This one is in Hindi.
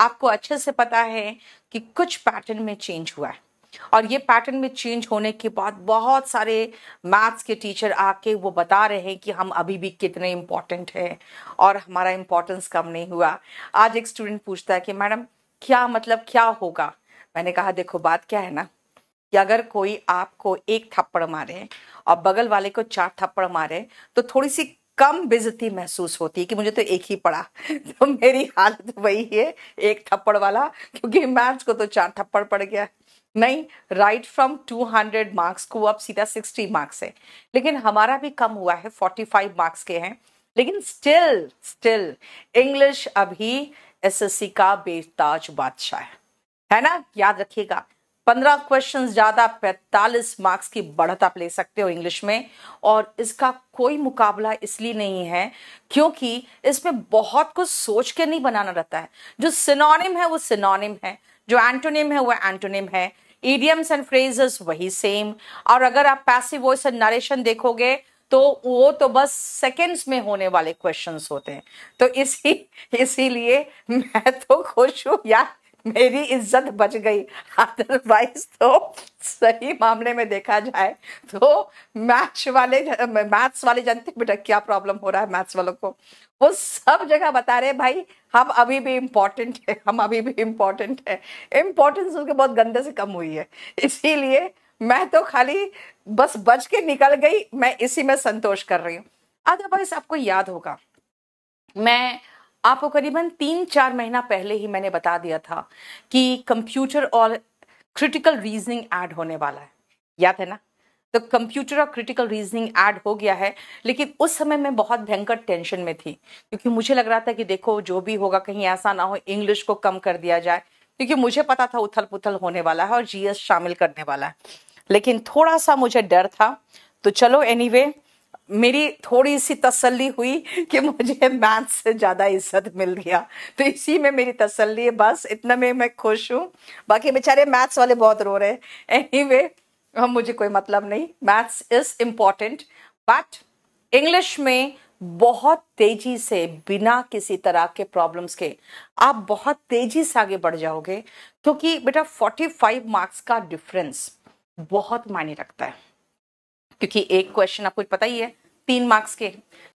आपको अच्छे से पता है कि कुछ पैटर्न में चेंज हुआ है और ये पैटर्न में चेंज होने के बाद बहुत सारे मैथ्स के टीचर आके वो बता रहे हैं कि हम अभी भी कितने इम्पोर्टेंट हैं और हमारा इम्पोर्टेंस कम नहीं हुआ आज एक स्टूडेंट पूछता है कि मैडम क्या मतलब क्या होगा मैंने कहा देखो बात क्या है ना कि अगर कोई आपको एक थप्पड़ मारे और बगल वाले को चार थप्पड़ मारे तो थोड़ी सी कम बेजती महसूस होती है कि मुझे तो एक ही पड़ा तो मेरी हालत वही है एक थप्पड़ वाला क्योंकि मैथ्स को तो चार थप्पड़ पड़ गया नहीं राइट फ्रॉम 200 मार्क्स को अब सीधा 60 मार्क्स है लेकिन हमारा भी कम हुआ है 45 मार्क्स के हैं लेकिन स्टिल स्टिल इंग्लिश अभी एसएससी का बेताज बादशाह है है ना याद रखिएगा पंद्रह क्वेश्चन ज्यादा पैंतालीस मार्क्स की बढ़त आप ले सकते हो इंग्लिश में और इसका कोई मुकाबला इसलिए नहीं है क्योंकि इसमें बहुत कुछ सोच के नहीं बनाना रहता है जो सिनोनिम है वो सिनोनिम है जो एंटोनिम है वो एंटोनिम है ईडियम्स एंड फ्रेजेस वही सेम और अगर आप पैसिव वॉइस एंड नरेशन देखोगे तो वो तो बस सेकेंड्स में होने वाले क्वेश्चंस होते हैं तो इसी इसीलिए मैं तो खुश हूं यार मेरी इज्जत बच गई अदरवाइज तो सही मामले में देखा जाए तो मैच वाले मैथ्स वाले जनते बेटा क्या प्रॉब्लम हो रहा है मैथ्स वालों को वो सब जगह बता रहे भाई हम अभी भी इम्पोर्टेंट है हम अभी भी इम्पोर्टेंट है इम्पोर्टेंस उनके बहुत गंदे से कम हुई है इसीलिए मैं तो खाली बस बच के निकल गई मैं इसी में संतोष कर रही हूँ अदरवाइज आपको याद होगा मैं आपको करीबन तीन चार महीना पहले ही मैंने बता दिया था कि कंप्यूटर और क्रिटिकल रीजनिंग ऐड होने वाला है याद है ना तो कंप्यूटर और क्रिटिकल रीजनिंग ऐड हो गया है लेकिन उस समय मैं बहुत भयंकर टेंशन में थी क्योंकि मुझे लग रहा था कि देखो जो भी होगा कहीं ऐसा ना हो इंग्लिश को कम कर दिया जाए क्योंकि मुझे पता था उथल पुथल होने वाला है और जीएस शामिल करने वाला है लेकिन थोड़ा सा मुझे डर था तो चलो एनीवे anyway, मेरी थोड़ी सी तसल्ली हुई कि मुझे मैथ्स से ज़्यादा इज्जत मिल गया तो इसी में मेरी तसल्ली है बस इतना में मैं खुश हूँ बाकी बेचारे मैथ्स वाले बहुत रो रहे हैं एनी वे हम मुझे कोई मतलब नहीं maths is important but English में बहुत तेजी से बिना किसी तरह के प्रॉब्लम्स के आप बहुत तेजी से आगे बढ़ जाओगे क्योंकि तो बेटा 45 मार्क्स का डिफरेंस बहुत मायने रखता है क्योंकि एक क्वेश्चन आपको पता ही है तीन मार्क्स के